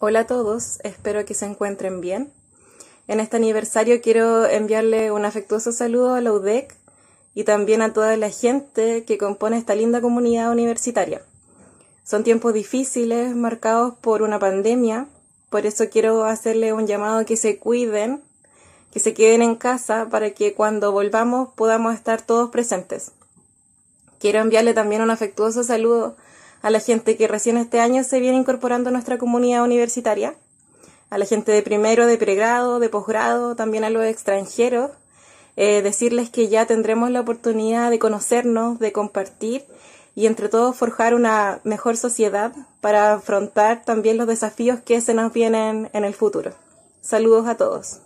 Hola a todos, espero que se encuentren bien. En este aniversario quiero enviarle un afectuoso saludo a la UDEC y también a toda la gente que compone esta linda comunidad universitaria. Son tiempos difíciles, marcados por una pandemia, por eso quiero hacerle un llamado a que se cuiden, que se queden en casa para que cuando volvamos podamos estar todos presentes. Quiero enviarle también un afectuoso saludo a la gente que recién este año se viene incorporando a nuestra comunidad universitaria, a la gente de primero, de pregrado, de posgrado, también a los extranjeros, eh, decirles que ya tendremos la oportunidad de conocernos, de compartir y entre todos forjar una mejor sociedad para afrontar también los desafíos que se nos vienen en el futuro. Saludos a todos.